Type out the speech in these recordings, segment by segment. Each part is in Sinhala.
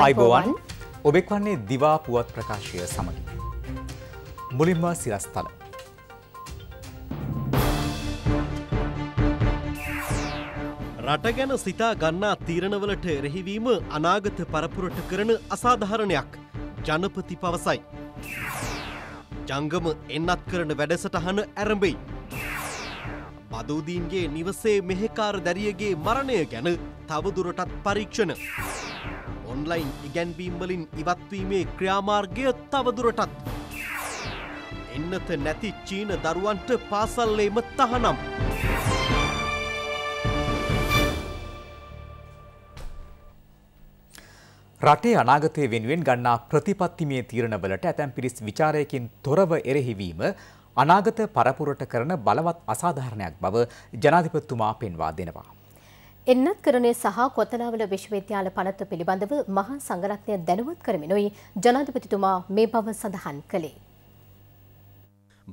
අයිබෝවන් ඔබෙක් වන්නේ දිවා පුවත් ප්‍රකාශය සමඟින්. මුලින්ම සිරස්තල. රට ගැන සිතා ගන්නා තීරණවලට එරෙහිවීම අනාගත පරපුරට කරන අසාධාරණයක් ජනපති පවසයි. ජංගම එන්නත් කරන වැඩසටහන ඇරඹෙයි. බදූදීන්ගේ නිවසේ මෙහෙකාර දැරියගේ මරණය ගැන තවදුරටත් පරීක්ෂණ. ඔන්ලයින් ඉගැන්වීම්වලින් ඉවත්වීමේ ක්‍රියාමාර්ගය තවදුරටත්. එන්නත නැති චීන දරුවන්ට පාසල්ලේම තහනම්. රටේ අනාගතය වෙනුවෙන් ගන්නා ප්‍රතිපත්තිමය තීරණවලට ඇතැම් පිරිස් විචාරයකින් තොරව එරෙහිවීම අනාගත පරපුරට කරන බලවත් අසාධාරණයක් බව ජනාධිපතිතුමා පෙන්වා දෙනවා. එන්නත් කරණය සහ කොතලාවල විශ්වවිද්‍යාල පනත්ව පිළිබඳව මහා සංගරත්නය දැනුවත් කරමිනුයි ජනාධිපතිතුමා මේ බව සඳහන් කළේ.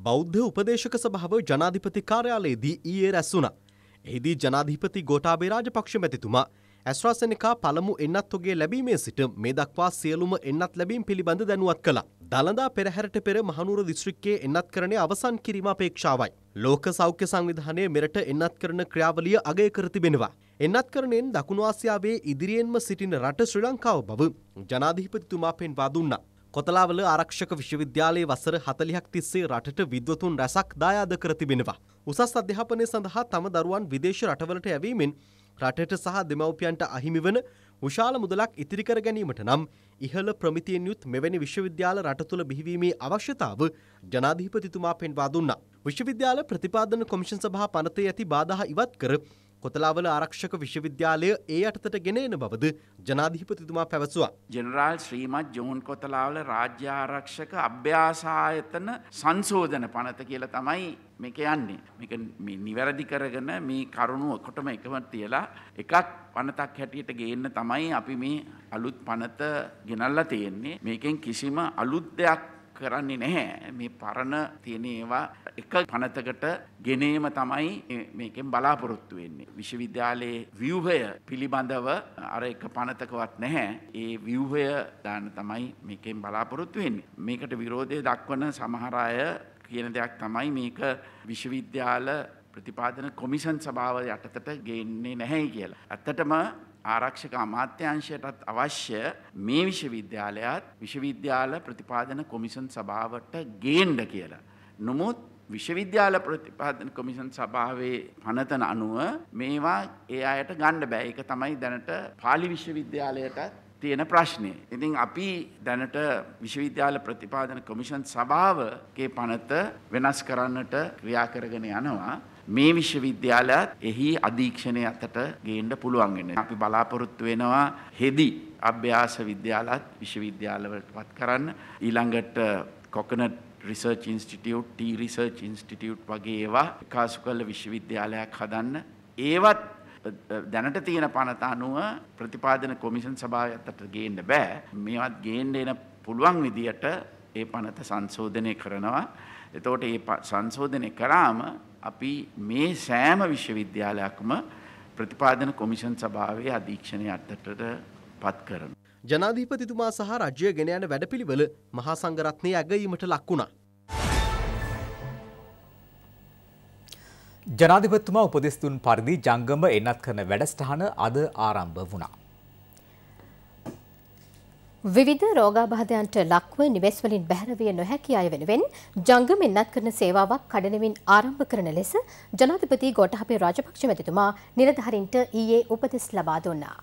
බෞද්ධ උපදේශක සභාව ජනාධිපති කාර්යාලයේදී ඊයේ රැස් වුණා. එහිදී ජනාධිපති ගෝඨාභය රාජපක්ෂ මැතිතුමා ඇස්්‍රාසනිකා පළමු එන්නත්තුගේ ලැබීමේ සිට මේ දක්වා සියලුම එන්නත් ලැබීම් පිළිබඳ දැනුවත් කළ. දළදා පෙරහැරට පෙර මහනුර දිස්ත්‍රික්කේ එන්නත් කරණය අවසන් කිරීම අපේක්ෂාවයි. ලෝක සෞඛ්‍ය සංවිධානය මෙරට එන්නත් කරන ක්‍රියාවලිය අගය කරතිබෙනවා. එන්නත් කරණයෙන් දකුණු ආසියාවේ ඉදිරියෙන්ම සිටින රට ශ්‍රී ලංකාව බව ජනාධිපතිතුමා පෙන්වා දුන්නා. කොතලාවල ආරක්ෂක විශ්වවිද්‍යාලයේ වසර 40ක් තිස්සේ රටට විද්වතුන් රැසක් දායාද කර තිබෙනවා. උසස් අධ්‍යාපනය සඳහා තම දරුවන් විදේශ රටවලට යැවීමෙන් රටට සහ දෙමව්පියන්ට අහිමි වන විශාල මුදලක් ඉතිරි කර ගැනීමට නම් ඉහළ ප්‍රමිතියෙන් යුත් මෙවැනි විශ්වවිද්‍යාල රට තුළ බිහිවීමේ අවශ්‍යතාව ජනාධිපතිතුමා පෙන්වා දුන්නා. විශ්වවිද්‍යාල ප්‍රතිපාදන කොමිෂන් සභා පනතේ ඇති බාධා ඉවත් කර කොතලාවල ආරක්ෂක විශ්වවිද්‍යාලය ඒ අටතට ගෙන එන බවද ජනාධිපතිතුමා පැවසුවා. ජෙනරාල් ශ්‍රීමත් ජෝන් කොතලාවල රාජ්‍යාරක්ෂක අභ්‍යාසායතන සංශෝධන පනත කියලා තමයි මේක යන්නේ. මේක නිවැරදි කරගෙන මේ කරුණුව කොටම එකම තියලා එකක් පනතක් හැටියට ගේන්න තමයි අපි මේ අලුත් පනත ගෙනල්ලා තියෙන්නේ. මේකෙන් කිසිම අලුත් දෙයක් කරන්නේ නැහැ මේ පරණ තියෙන ඒවා එක පනතකට ගෙනීම තමයි මේකෙන් බලාපොරොත්තු වෙන්නේ විශ්වවිද්‍යාලයේ ව්‍යුහය පිළිබඳව අර එක පනතකවත් නැහැ ඒ ව්‍යුහය දාන්න තමයි මේකෙන් බලාපොරොත්තු වෙන්නේ මේකට විරෝධය දක්වන සමහර අය කියන දෙයක් තමයි මේක විශ්වවිද්‍යාල ප්‍රතිපාදන කොමිෂන් සභාව යටතට ගේන්නේ නැහැ කියලා. ඇත්තටම ආරක්ෂක අමාත්‍යංශයටත් අවශ්‍ය මේ විශ්වවිද්‍යාලයත් විශ්වවිද්‍යාල ප්‍රතිපාදන කොමිසන් සභාවට ගේන්ඩ කියලා. නොමුත් විශ්වවිද්‍යාල ප්‍රතිපාදන කොමිසන් සභාවේ පනතන අනුව මේවා ඒ අයට ගණ්ඩ බෑ එක තමයි දැනට පාලි විශ්වවිද්‍යාලයටත් තියෙන ප්‍රශ්නය. ඉතින් අපි දැනට විශ්වවිද්‍යාල ප්‍රතිපාදන කොමිෂන් සභාවගේ පනත වෙනස් කරන්නට ක්‍රියාකරගෙන යනවා. මේ විශ්වවිද්‍යාලයත් එහි අධීක්ෂණය අතට ගේන්න පුළුවන් වෙනවා. අපි බලාපොරොත්තු වෙනවා හෙදි අභ්‍යාස විද්‍යාලත් විශ්වවිද්‍යාලවලට පත් කරන්න. ඊළඟට coconut research institute, tea research institute වගේ ඒවා විකාශ කළ විශ්වවිද්‍යාලයක් හදන්න. ඒවත් දැනට තියෙන පනත අනුව ප්‍රතිපාදන කොමිෂන් සභාව අතට ගේන්න බෑ. මේවත් ගේන්න එන පුළුවන් විදියට ඒ පනත සංශෝධනය කරනවා. එතකොට ඒ සංශෝධනය කරාම අපි මේ සෑම විශ්වවිද්‍යාලයක්ම ප්‍රතිපාදන කොමිෂන් සභාවේ අධීක්ෂණය අර්ථයට පත් කරන. ජනාධීපතිතුමා සහ රජ්‍ය ගෙන යන වැඩපිළිවෙල මහා සංගරත්නය ඇගීමට ලක් වුණා. ජනාධිපතිතුමා උපදෙස් දුන් පරිදි ජංගම එන්නත් කරන වැඩසටහන අද ආරම්භ වුණා. විවිධ රෝගාබාධයන්ට ලක්ව නිවෙස්වලින් බැහැරවිය නොහැකි අය වෙනුවෙන් ජංගම එන්නත් කරන සේවාවක් කඩනමින් ආරම්භ කරන ලෙස ජනාධිපති ගෝඨාභය රාජපක්ෂ මැතිතුමා නිලධාරීන්ට ඊයේ උපදෙස් ලබා දුන්නා.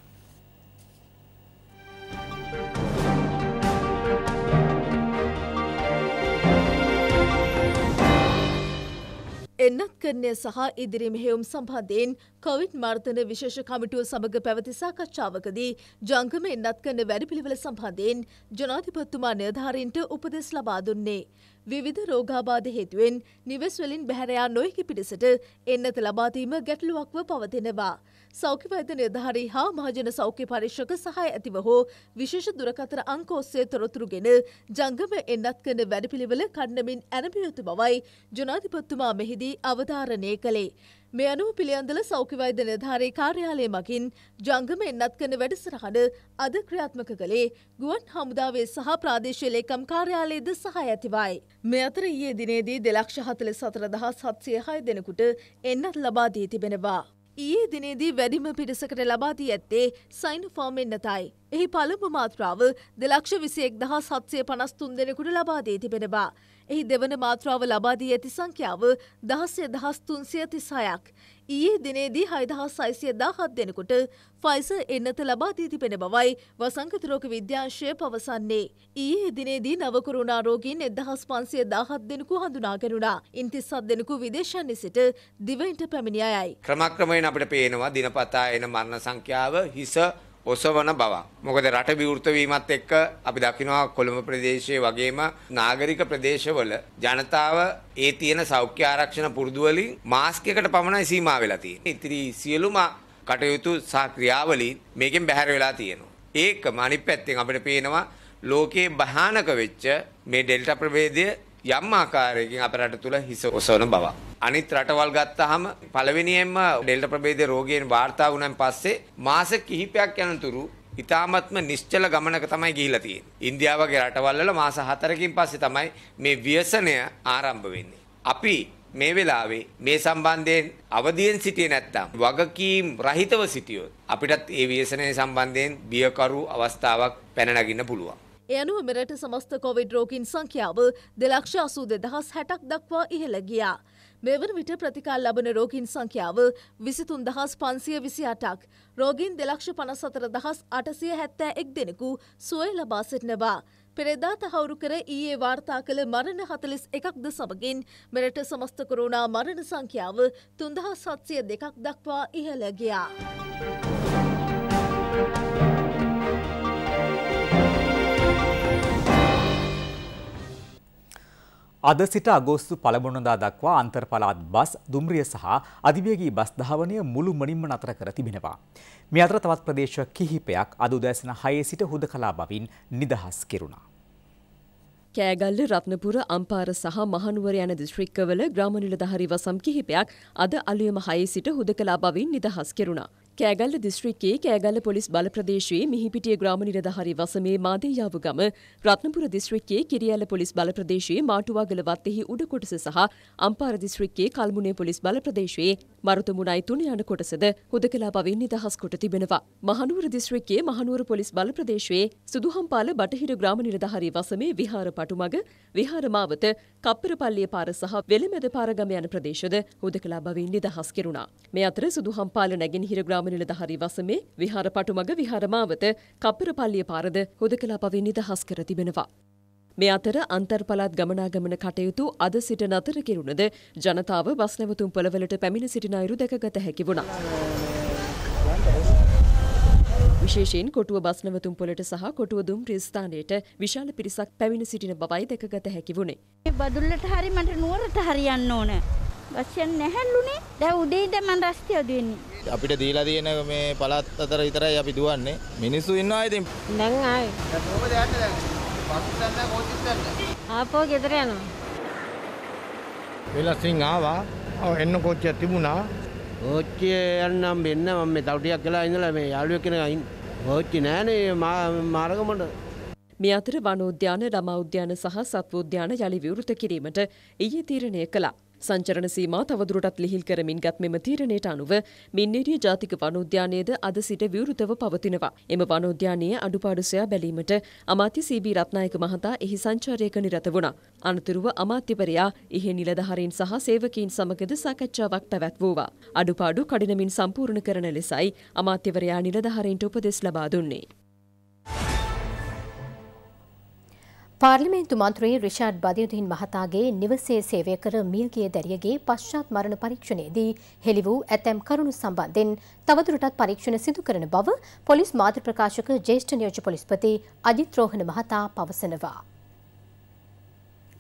පෙන්නත්කරණය සහ ඉදිරි මෙහෙවුම් සම්බන්ධයෙන් කොවිඩ් මර්ධන විශේෂ කමිටුව සමඟ පැවති සාකච්ඡාවකදී ජංගම එන්නත් කරන වැඩපිළිවෙල සම්බන්ධයෙන් ජනාධිපතිතුමා නිලධාරීන්ට උපදෙස් ලබා දුන්නේ. විවිධ රෝගාබාධ හේතුවෙන් නිවෙස්වලින් බැහැරයා නොයකි පිරිසට එන්නත ලබාදීම ගැටලුවක්ව පවතිනවා. සෞඛ්‍ය වෛද්‍ය නිර්ධාරී හා මහජන සෞඛ්‍ය පරීක්ෂක සහාය ඇතිව හෝ විශේෂ දුරකථන අංක ඔස්සේ තොරතුරුගෙන ජංගම එන්නත් කරන වැඩපිළිවෙල කණ්ඩමින් ඇරඹිය යුතු බවයි ජනාධිපතිතුමා මෙහිදී අවධාරණය කළේ. මේ අනුව පිළියන්දල සෞඛ්‍යවෛද්‍ය නිලධාරී කාර්යාලය මගින් ජංගම එන්නත් කරන වැඩසටහන අද ක්‍රියාත්මක කළේ ගුවන් හමුදාවේ සහ ප්‍රාදේශීය ලේකම් කාර්යාලයේද සහාය ඇතිවයි. මේ අතර ඊයේ දිනේදී 244706 දෙනෙකුට එන්නත් ලබා දී තිබෙනවා. ඊයේ දිනේදී වැඩිම පිරිසකට ලබා දී ඇත්තේ සයින්ෆෝම් එන්නතයි. එහි පළමු මාත්‍රාව දෙලක්ෂ විසියෙක් දහ සත්සය පනස්තුන් දෙනෙකුට ලබාදී තිබෙනවා. එහි දෙවන මාත්‍රාව ලබාදී ඇති සංඛ්‍යාව දහස්ය දහස්තුන්සිය තිසායක්. ඊයේ දිනේදී හයිදහස් සයිසිය දාහත් දෙනෙකුට ෆයිස එන්නත ලබාදී තිබෙන බවයි වසංකතුරෝක විද්‍යාංශය පවසන්නේ. ඊයේ දිනේදී නවකරුණාරෝගීන් එදහස් පන්සිය දාහත් දෙනෙකු හඳුනාගෙනුණා. ඉන්තිස්සත් දෙනෙකු විදේශන්නේ සිට දිවයින්ට පැමිණියයයි. ක්‍රමක්‍රමයෙන් අපිට පේනවා දිනපතා එන මරණ සංඛ්‍යාව හිස ඔසවන බවක්. මොකද රට විවෘත වීමත් එක්ක අපි දකිනවා කොළඹ ප්‍රදේශයේ වගේම නාගරික ප්‍රදේශවල ජනතාව ඒ තියෙන සෞඛ්‍ය ආරක්ෂණ පුරුදු වලින් මාස්ක් එකට පමණයි සීමා වෙලා තියෙන්නේ. ඉතිරි සියලුම කටයුතු සහ ක්‍රියාවලි මේකෙන් බැහැර වෙලා තියෙනවා. ඒකම අනිත් පැත්තෙන් අපිට පේනවා ලෝකයේ භයානක වෙච්ච මේ ඩෙල්ටා ප්‍රභේදය යම් ආකාරයකින් අප රට තුළ හිස ඔසවන බවක්. අනිත් රටවල් ගත්තාම පළවෙනියෙන්ම ඩෙල්ටා ප්‍රභේදයේ රෝගීන් වාර්තා වුණාන් පස්සේ මාස කිහිපයක් යනතුරු ඉතාමත්ම නිශ්චල ගමනක තමයි ගිහිලා තියෙන්නේ. ඉන්දියාව වගේ රටවල් වල මාස 4කින් පස්සේ තමයි මේ ව්‍යසනය ආරම්භ වෙන්නේ. අපි මේ වෙලාවේ මේ සම්බන්ධයෙන් අවදියෙන් සිටියේ නැත්නම් වගකීම් රහිතව සිටියොත් අපිටත් ඒ ව්‍යසනය සම්බන්ධයෙන් බියකරු අවස්ථාවක් පැන නගින්න පුළුවන්. එයනුව මෙරට සමස්ත කොවිඩ් රෝගින් සංඛ්‍යාව දෙලක්ෂ අසූ දෙදහස් හැටක් දක්වා ඉහළ ගියා. මේ වන විට ප්‍රතිකාර ලබන රෝගීන් සංඛ්‍යාව විසිතුන් දහස් පන්සිය විසි අටක් රෝගීන් දෙලක්ෂ පනස් අතර දහස් අටසිය හැත්තෑ එක් දෙනෙකු සුවය ලබා සිටනවා. පෙරෙදා තහවුරු කර ඊයේ වාර්තා කළ මරණ හතලිස් එකක්ද සමගින් මෙරට සමස්ත කොරුණා මරණ සංඛ්‍යාව තුන්දහස් සත්සය දෙකක් දක්වා ඉහළගයා. අද සිට අගෝස්තු පළමුවනදා දක්වා අන්තර් පළාත් බස් දුම්රිය සහ අධිවේගී බස් ධාවනය මුළු මනින්ම නතර කර තිබෙනවා. මේ අතර තවත් ප්‍රදේශ කිහිපයක් අද උදෑසන 6 සිට හුදකලා බවින් නිදහස් කෙරුණා. කෑගල්ල රත්නපුර අම්පාර සහ මහනුවර යන දිස්ත්‍රික්කවල ග්‍රාම නිලධාරි වසම් කිහිපයක් අද අලුයම 6 සිට හුදකලා බවින් නිදහස් කෙරුණා. කෑගල්ල දිස්ත්‍රික්කයේ කෑගල්ල පොලිස් බල ප්‍රදේශයේ මිහිපිටිය ග්‍රාම නිලධාරී වසමේ මාදේයාව ගම රත්නපුර දිස්ත්‍රික්කයේ කිරියැල පොලිස් බල ප්‍රදේශයේ මාටුවාගල වත්තෙහි උඩ කොටස සහ අම්පාර දිස්ත්‍රික්කයේ කල්මුනේ පොලිස් බල ප්‍රදේශයේ මරුතුමුණයි තුන යන කොටසද හුදකලා පවින් නිදහස් කොට තිබෙනවා. මහනුවර දිස්ත්‍රික්කයේ මහනුවර පොලිස් බල ප්‍රදේශයේ සුදුහම්පාල බටහිර ග්‍රාම නිලධාරී වසමේ විහාර පටුමග විහාර මාවත කප්පරපල්ලිය පාර සහ වෙළමැද පාර ගම යන ප්‍රදේශද හුදකලා බවින් නිදහස් කෙරුණා. මේ අතර සුදුහම්පාල නැගෙනහිර ග්‍රාම නිලධාරී වසමේ විහාර පටුමග විහාර මාවත කප්පරපල්ලිය පාරද හුදකලා බවින් නිදහස් කර තිබෙනවා. මේ අතර අන්තර්පලාත් ගමනාගමන කටයුතු අද සිට නතර කෙරුණද ජනතාව බස් නැවතුම් පොළවලට පැමිණ සිටින අයුරු දැකගත හැකි වුණා. විශේෂයෙන් කොටුව බස්නවතුම් පොලට සහ කොටුව දුම් ප්‍රස්ථානයට විශාල පිරිසක් පැමිණ සිටින බවයි දැකගත හැකි වුණේ. බදුල්ලට හරි මට නුවරට හරියන්න ඕන. බස්යන් නැහැල්ලුනේ දැන් උදේ ඉඳන් මම රස්තිය දුවෙන්නේ. අපිට දීලා තියෙන මේ පළාත් අතර විතරයි අපි දුවන්නේ. මිනිස්සු ඉන්නවා ඉතින්. දැන් ආයි. දැන් කොහමද යන්නේ දැන්? බස් ස්ටෑන්ඩ් නැහැ කෝච්චි ස්ටෑන්ඩ් නැහැ. ආපෝ ගෙදර යනවා. වෙලසින් ආවා. ඔව් එන්න කෝච්චියක් තිබුණා. කෝච්චිය යන්නම් වෙන්න මම මේ තව ටිකක් වෙලා ඉඳලා මේ යාළුවෙක් කෙනෙක් ඕච්චි නෑනේ මාරගමට. මේ අතර වනෝද්‍යාන රමෞද්‍යාන සහ සත්වෝද්‍යාන යළි විවෘත කිරීමට ඊයේ තීරණය කළා. සංචරණ සීමා තවදුරටත් ලිහිල් කරමින් ගත් මෙම තීරණයට අනුව මින්නේරිය ජාතික වනෝද්‍යානයේද අද සිට විවෘතව පවතිනවා. එම වනෝද්‍යානයේ අඩුපාඩු සොයා බැලීමට අමාත්‍ය සීබී රත්නායක මහතා එහි සංචාරයක නිරත වුණා. අනතුරුව අමාත්‍යවරයා එහි නිලධාරීන් සහ සේවකීන් සමගද සාකච්ඡාවක් පැවැත්වුවා. අඩුපාඩු කඩිනමින් සම්පූර්ණ කරන ලෙසයි අමාත්‍යවරයා නිලධාරීන්ට උපදෙස් ලබා දුන්නේ. පාර්ලිමේන්තු මන්ත්‍රී රිෂාඩ් බදියුදීන් මහතාගේ නිවසේ සේවය කර මියගිය දැරියගේ පශ්චාත් මරණ පරීක්ෂණයේදී හෙළි වූ ඇතැම් කරුණු සම්බන්ධයෙන් තවදුරටත් පරීක්ෂණ සිදු කරන බව පොලිස් මාධ්‍ය ප්‍රකාශක ජ්‍යෙෂ්ඨ නියෝජ්‍ය පොලිස්පති අජිත් රෝහණ මහතා පවසනවා.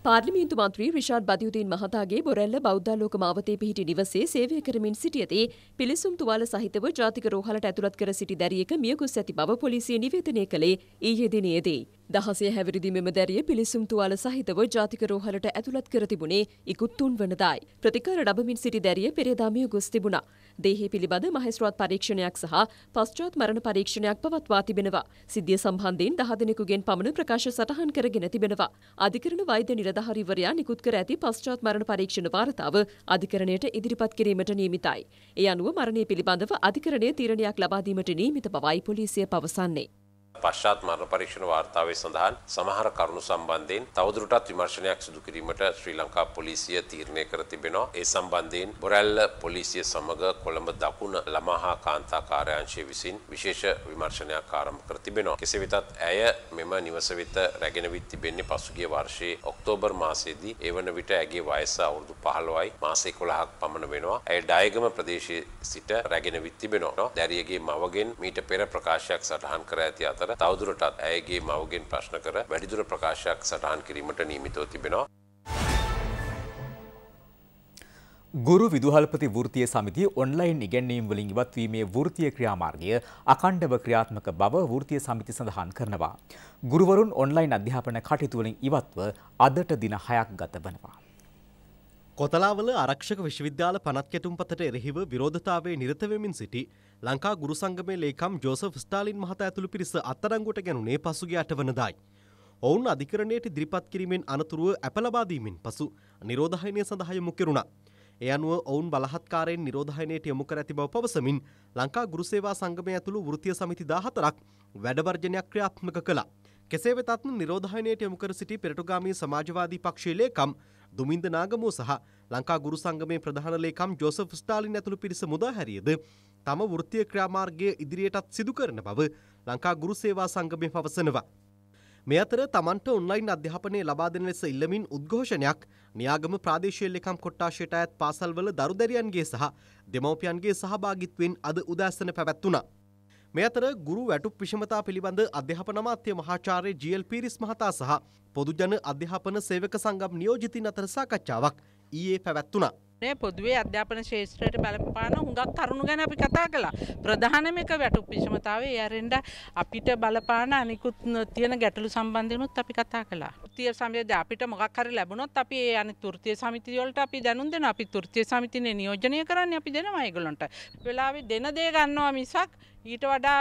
පාර්ලිමේන්තු මන්ත්‍රී රිෂාඩ් බදියුදීන් මහතාගේ බොරැල්ල බෞද්ධාලෝක මාවතේ පිහිටි නිවසේ සේවය කරමින් සිටියදී පිලිසුම් තුවාල සහිතව ජාතික රෝහලට ඇතුළත් කර සිටි දැරියක මියකුස් ඇති බව පොලිසිය නිවේදනය කළේ ඊයේ දිනයේදී. දහසේ හැවිරිදි මෙම දැරිය පිලිසුම් තුවාල සහිතව ජාතික රෝහලට ඇතුළත් කර තිබුණේ ඉකුත් තුන්වනදායි. ප්‍රතිකාර ලබමින් සිටි දැරිය පෙරේදා මියගොස් තිබුණා. දේහි පිළිබඳ මහේස්ත්‍රාත් පරීක්ෂණයක් සහ පශ්චාත් මරණ පරීක්ෂණයක් පවත්වා තිබෙනවා. සිද්ධිය සම්බන්ධයෙන් දහ දෙනෙකුගෙන් පමණ ප්‍රකාශ සටහන් කරගෙන තිබෙනවා. අධිකරණ වෛද්‍ය නිලධාරීවරයා නිකුත් කර ඇති පශ්චාත් මරණ පරීක්ෂණ වාර්තාව අධිකරණයට ඉදිරිපත් කිරීමට නියමිතයි. ඒ අනුව මරණය පිළිබඳව අධිකරණය තීරණයක් ලබා දීමට නියමිත බවයි පොලිසිය පවසන්නේ. පශ්චාත් මරණ පරීක්ෂණ වාර්තාවේ සඳහන් සමහර කරුණු සම්බන්ධයෙන් තවදුරටත් විමර්ශනයක් සිදු කිරීමට ශ්‍රී ලංකා පොලිසිය තීරණය කර තිබෙනවා. ඒ සම්බන්ධයෙන් බොරැල්ල පොලිසිය සමග කොළඹ දකුණ ළමා හා කාන්තා කාර්යාංශය විසින් විශේෂ විමර්ශනයක් ආරම්භ කර තිබෙනවා. කෙසේ වෙතත් ඇය මෙම නිවස වෙත රැගෙන විත් තිබෙන්නේ පසුගිය වර්ෂයේ ඔක්තෝබර් මාසයේදී ඒ වන විට ඇගේ වයස අවුරුදු 15යි මාස 11ක් පමණ වෙනවා. ඇය ඩයගම ප්‍රදේශයේ සිට රැගෙන විත් තිබෙනවා. දැරියගේ මවගෙන් මීට පෙර ප්‍රකාශයක් සටහන් කර ඇති අතර කර තවදුරටත් ඇයගේ මවගෙන් ප්‍රශ්න කර වැඩිදුර ප්‍රකාශයක් සටහන් කිරීමට නීමිතව තිබෙනවා. ගුරු විදුහල්පති වෘතිය සමිති ඔන්ලයින් ඉගැන්වීම් වලින් ඉවත්වීමේ වෘතිය ක්‍රියාමාර්ගය අකණ්ඩව ක්‍රියාත්මක බව වෘතිය සමිති සඳහන් කරනවා. ගුරුවරුන් ඔන්ලයින් අධ්‍යාපන කටයුතු වලින් ඉවත්ව අදට දින 6ක් ගත වෙනවා. කොතලාවල ආරක්ෂක විශ්වවිද්‍යාල පනත් කැටුම්පතට එරෙහිව විරෝධතාවයේ නිරත වෙමින් සිටි ලංකා ගුරු සංගමේ ලේකම් ජෝසප් ස්ටාලින් මහතා ඇතුළු පිරිස අත්අඩංගුවට ගැනුණේ පසුගිය අටවනදායි. ඔවුන් අධිකරණයට ඉදිරිපත් කිරීමෙන් අනතුරුව ඇප ලබා දීමෙන් පසු නිරෝධායනය සඳහා යොමු කෙරුණා. ඒ අනුව ඔවුන් බලහත්කාරයෙන් නිරෝධායනයට යොමු කර ඇති බව පවසමින් ලංකා ගුරු සේවා සංගමය ඇතුළු වෘත්තීය සමිති 14ක් වැඩවර්ජනයක් ක්‍රියාත්මක කළා. කෙසේ වෙතත් නිරෝධායනයට යොමු කර සිටි පෙරටුගාමී සමාජවාදී පක්ෂයේ ලේකම් දුමින්ද නාගමෝ සහ ලංකා ගුරු සංගමේ ප්‍රධාන ලේකම් ජෝසප් ස්ටාලින් ඇතුළු පිරිස මුදා හැරියද තම වෘත්තීය ක්‍රියාමාර්ගය ඉදිරියටත් සිදු කරන බව ලංකා ගුරු සේවා සංගමය පවසනවා. මේ අතර තමන්ට ඔන්ලයින් අධ්‍යාපනය ලබා දෙන ලෙස ඉල්ලමින් උද්ඝෝෂණයක් නියාගම ප්‍රාදේශීය ලේකම් කොට්ටාශයට අයත් පාසල්වල දරු දැරියන්ගේ සහ දෙමව්පියන්ගේ සහභාගිත්වයෙන් අද උදෑසන පැවැත්වුණා. මේ අතර ගුරු වැටුප් විෂමතා පිළිබඳ අධ්‍යාපන අමාත්‍ය මහාචාර්ය ජීඑල් පීරිස් මහතා සහ පොදුජන අධ්‍යාපන සේවක සංගම් නියෝජිතින් අතර සාකච්ඡාවක් ඊයේ පැවැත්වුණා. නේ පොදුවේ අධ්‍යාපන ශේෂත්‍රයට බලපාන හුඟක් තරුණු ගැන අපි කතා කළා. ප්‍රධානම එක වැටුප් විෂමතාවය යරෙන්ඩ අපිට බලපාන අනිකුත් තියෙන ගැටලු සම්බන්ධනුත් අපි කතා කළා. තෘතිය සමිතියද අපිට මොකක් හරි ලැබුණොත් අපි ඒ අනිත් තෘතිය සමිතිය වලට අපි දැනුම් දෙනවා. අපි තෘතිය සමිතියනේ නියෝජනය කරන්නේ අපි දෙනවා ඒගොල්ලන්ට. වෙලාවේ දෙන දේ ගන්නවා මිසක් ඊට වඩා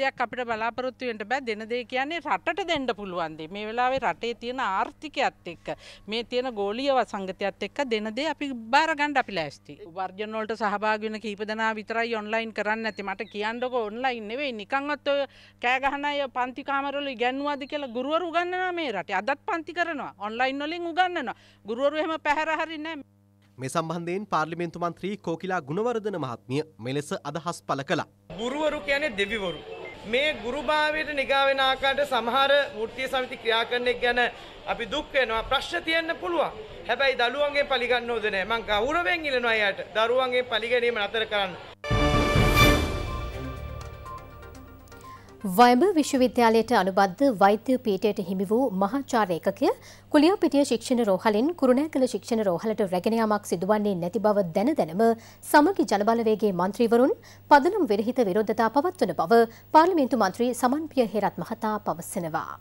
දෙයක් අපිට බලාපොරොත්තුවෙන්ට බෑ දෙන දේ කියන්නේ රටට දෙන්න පුළුවන්ද මේ වෙලාවේ රටේ තියෙන ආර්ථිකයත් එක්ක මේ තියෙන ගෝලීය වසංගතයත් එක්ක දෙන දේ අපි බාර ගන්න අපි ලෑස්ති. වර්ජන වලට සහභාගී වෙන කීප දෙනා විතරයි ඔන්ලයින් කරන්නේ නැති මට කියන්නකෝ ඔන්ලයින් නෙවෙයි නිකන්වත් ඔය කෑ ගහන අය පන්ති කාමරවල ඉගෙනුවාද කියලා ගුරුවරු උගන්වනවා මේ රටේ. අදත් පන්ති කරනවා. ඔන්ලයින් වලින් උගන්වනවා. ගුරුවරු එහෙම පැහැර හරින්නේ නැහැ. මේ සම්බන්ධයෙන් පාර්ලිමේන්තු මන්ත්‍රී කෝකිලා ගුණවර්ධන මහත්මිය මෙලෙස අදහස් පළ කළා. ගුරුවරු කියන්නේ දෙවිවරු. මේ ගුරුභාවයට නිගා වෙන ආකාරයට සමහර වෘත්තීය සමිති ක්‍රියාකරණෙක් ගැන අපි දුක් වෙනවා ප්‍රශ්න තියෙන්න පුළුවන්. හැබැයි දරුවන්ගෙන් පරිගන්න ඕනේ නැහැ. මං ගෞරවයෙන් ඉල්ලනවා එයාට. දරුවන්ගෙන් පරිගැනීම නතර කරන්න. වයඹ විශ්වවිද්‍යාලයට අනුබද්ධ වෛද්‍ය පීඨයට හිමි වූ මහාචාර්ය ඒකකය කුලියාපිටිය ශික්ෂණ රෝහලෙන් කුරුණෑගල ශික්ෂණ රෝහලට රැගෙන යාමක් සිදුවන්නේ නැති බව දැන දැනම සමගි ජනබලවේගයේ മന്ത്രിවරුන් පදනම් විරහිත විරෝධතා පවත්වන බව පාර්ලිමේන්තු මන්ත්‍රී සමන්පිය හේරත් මහතා පවසනවා.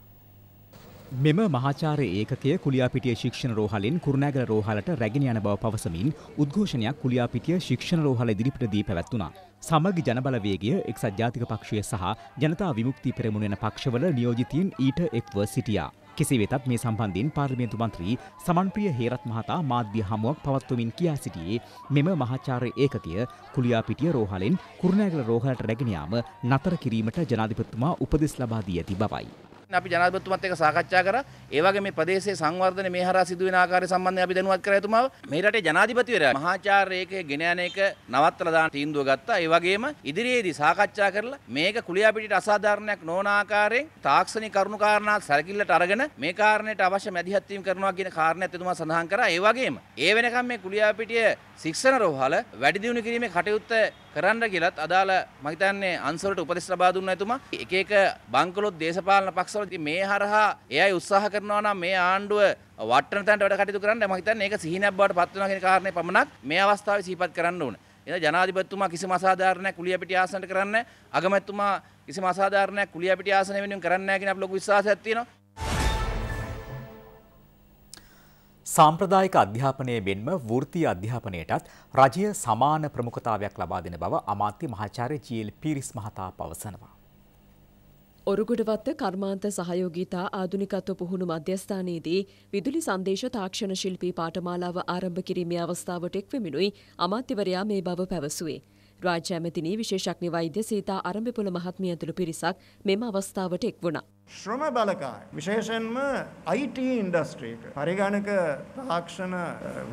මෙම මහාචාර්ය ඒකකය කුලියාපිටිය ශික්ෂණ රෝහලෙන් කුරුණෑගල රෝහලට රැගෙන යන බව පවසමින් උද්ඝෝෂණයක් කුලියාපිටිය ශික්ෂණ රෝහල ඉදිරිපිට දී පැවැත්වුණා. සමග ජනබලවේගය එක්සත් ජාතික පක්ෂය සහ ජනතා විමුක්ති පෙරමුණ යන පක්ෂවල නියෝජිතීන් ඊට එක්ව සිටියා. කෙසේ වෙතත් මේ සම්බන්ධයෙන් පාර්ලිමේන්තු මන්ත්‍රී සමන්ප්‍රිය හේරත් මහතා මාධ්‍ය හමුවක් පවත්වමින් කියා සිටියේ මෙම මහාචාර්ය ඒකකය කුලියාපිටිය රෝහලෙන් කුරුණෑගල රෝහලට රැගෙන යාම නතර කිරීමට ජනාධිපතිතුමා උපදෙස් ලබා දී ඇති බවයි. අපි ජනාධිපතිතුමත් එක්ක සාකච්ඡා කරා. ඒ වගේ මේ ප්‍රදේශයේ සංවර්ධන මේ හරහා සිදුවෙන ආකාරය සම්බන්ධයෙන් අපි දැනුවත් කරා එතුමාව. මේ රටේ ජනාධිපතිවරයා මහාචාර්යකේ ගෙන යන එක නවත්තලා දාන තීන්දුව ගත්තා. ඒ වගේම ඉදිරියේදී සාකච්ඡා කරලා මේක කුලියා පිටිට අසාධාරණයක් නොවන ආකාරයෙන් තාක්ෂණික කරුණු කාරණා සැලකිල්ලට අරගෙන මේ කාරණයට අවශ්‍ය මැදිහත් වීම කරනවා කියන කාරණයක් එතුමා සඳහන් කරා. ඒ වගේම ඒ වෙනකම් මේ කුලියා පිටිය ශික්ෂණ රෝහල වැඩි දියුණු කිරීමේ කටයුත්ත කරන්න කියලත් අදාළ මහිතන්නේ අන්සලට උපදෙස් ලබා දුන්න ඇතුමා එක එක බංකලොත් දේශපාලන පක්ෂවල මේ හරහා එයයි උත්සාහ කරනවා නම් මේ ආණ්ඩුව වටන තැනට වැඩ කටයුතු කරන්න මම හිතන්නේ ඒක සිහිනක් බවට පත් වෙනවා කියන කාරණේ පමණක් මේ අවස්ථාවේ සිහිපත් කරන්න ඕන. එන ජනාධිපතිතුමා කිසිම අසාධාරණයක් කුලිය පිටි ආසනට කරන්නේ නැහැ. අගමැතිතුමා කිසිම අසාධාරණයක් කුලිය පිටි ආසන වෙනුවෙන් කරන්නේ නැහැ කියන අපේ ලොකු විශ්වාසයක් තියෙනවා. සාම්ප්‍රදායික අධ්‍යාපනයේ මෙන්ම වෘත්තීය අධ්‍යාපනයටත් රජය සමාන ප්‍රමුඛතාවයක් ලබා දෙන බව අමාත්‍ය මහාචාර්ය ජී.එල්. පීරිස් මහතා පවසනවා. ඔරුගොඩවත්ත කර්මාන්ත සහයෝගීතා ආධුනිකත්ව පුහුණු මධ්‍යස්ථානයේදී විදුලි සංදේශ තාක්ෂණ ශිල්පී පාඨමාලාව ආරම්භ කිරීමේ අවස්ථාවට එක්වෙමිනුයි අමාත්‍යවරයා මේ බව පැවසුවේ. රාජ්‍ය ඇමතිනී විශේෂඥ වෛද්‍ය සීතා අරඹිපුල මහත්මිය ඇතුළු පිරිසක් මෙම අවස්ථාවට එක් වුණා. ශ්‍රම බලකාය විශේෂයෙන්ම IT ඉන්ඩස්ට්‍රි එක පරිගණක තාක්ෂණ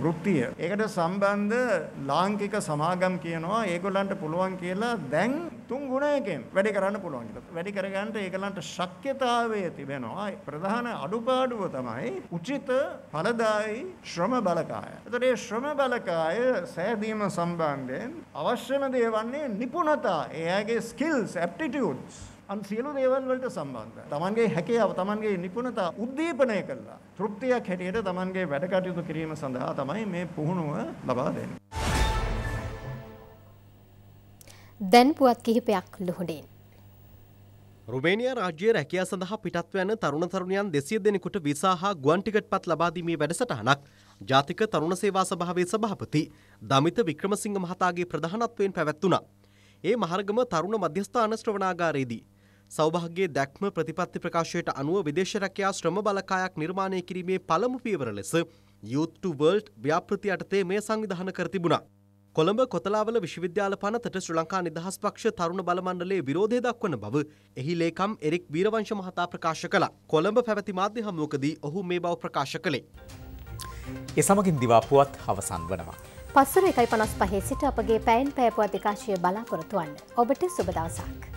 වෘත්තිය ඒකට සම්බන්ධ ලාංකික සමාගම් කියනවා ඒගොල්ලන්ට පුළුවන් කියලා දැන් තුන් ගුණයකින් වැඩි කරන්න පුළුවන් කියලා. වැඩි කරගන්න ඒගොල්ලන්ට ශක්්‍යතාවය තිබෙනවා. ප්‍රධාන අඩුපාඩුව තමයි උචිත ඵලදායි ශ්‍රම බලකාය. ඒතර මේ ශ්‍රම බලකාය සෑදීම සම්බන්ධයෙන් අවශ්‍යම දේ වන්නේ නිපුණතා, එයාගේ skills, aptitudes අන් සියලු දේවල් වලට සම්බන්ධයි. Tamanගේ හැකියාව, Tamanගේ නිපුණතා උද්දීපනය කළා. තෘප්තියක් හැටියට Tamanගේ වැඩ කටයුතු කිරීම සඳහා තමයි මේ පුහුණුව ලබා දෙන්නේ. දැන් පුවත් කිහිපයක් ලුහුඩින්. රුමේනියා රාජ්‍ය රැකියා සඳහා පිටත්ව යන තරුණ තරුණියන් 200 දෙනෙකුට විසා හා ගුවන් ටිකට් පත් ලබා දීමේ වැඩසටහනක් ජාතික තරුණ සේවා සභාවේ සභාපති දමිත වික්‍රමසිංහ මහතාගේ ප්‍රධානත්වයෙන් පැවැත්වුණා. ඒ මහරගම තරුණ මධ්‍යස්ථාන ශ්‍රවණාගාරයේදී සෞභාග්‍යයේ දැක්ම ප්‍රතිපත්ති ප්‍රකාශයට අනුව විදේශ රැකියා ශ්‍රම බලකායක් නිර්මාණය කිරීමේ පළමු පියවර ලෙස Youth to World ව්‍යාපෘති යටතේ මේ සංවිධාන කර තිබුණා. කොළඹ කොතලාවල විශ්වවිද්‍යාල පනතට ශ්‍රී ලංකා නිදහස් පක්ෂ තරුණ බල මණ්ඩලයේ විරෝධය දක්වන බව එහි ලේකම් එරික් වීරවංශ මහතා ප්‍රකාශ කළා. කොළඹ පැවති මාධ්‍ය හමුවකදී ඔහු මේ බව ප්‍රකාශ කළේ. ඒ සමගින් දිවා පුවත් අවසන් වනවා. පස්වර 1.55 සිට අපගේ පැයෙන් පැය පුවත් විකාශය බලාපොරොත්තු වන්න. ඔබට සුබ දවසක්.